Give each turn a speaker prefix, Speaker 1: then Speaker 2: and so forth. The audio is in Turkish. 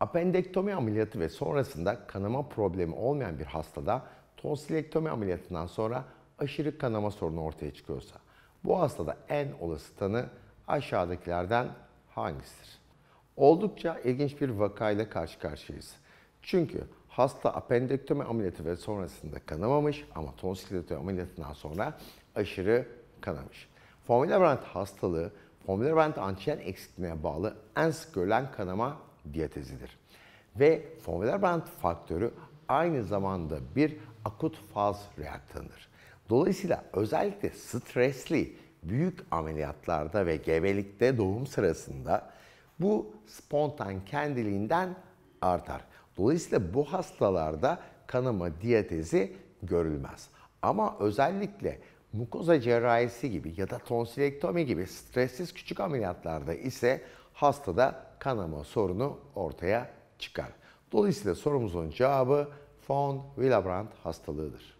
Speaker 1: Apendektomi
Speaker 2: ameliyatı ve sonrasında kanama problemi olmayan bir hastada tonsilektomi ameliyatından sonra aşırı kanama sorunu ortaya çıkıyorsa bu hastada en olası tanı aşağıdakilerden hangisidir? Oldukça ilginç bir vakayla karşı karşıyayız. Çünkü hasta apendektomi ameliyatı ve sonrasında kanamamış ama tonsilektomi ameliyatından sonra aşırı kanamış. Formülevant hastalığı, formülevant antijen eksikliğine bağlı en sık görülen kanama diyetezidir Ve von Willebrand faktörü aynı zamanda bir akut faz reaktörüdür. Dolayısıyla özellikle stresli büyük ameliyatlarda ve gebelikte doğum sırasında bu spontan kendiliğinden artar. Dolayısıyla bu hastalarda kanama diyatezi görülmez. Ama özellikle mukoza cerrahisi gibi ya da tonsilektomi gibi stressiz küçük ameliyatlarda ise hastada kanama sorunu ortaya çıkar. Dolayısıyla sorumuzun cevabı von Willebrand hastalığıdır.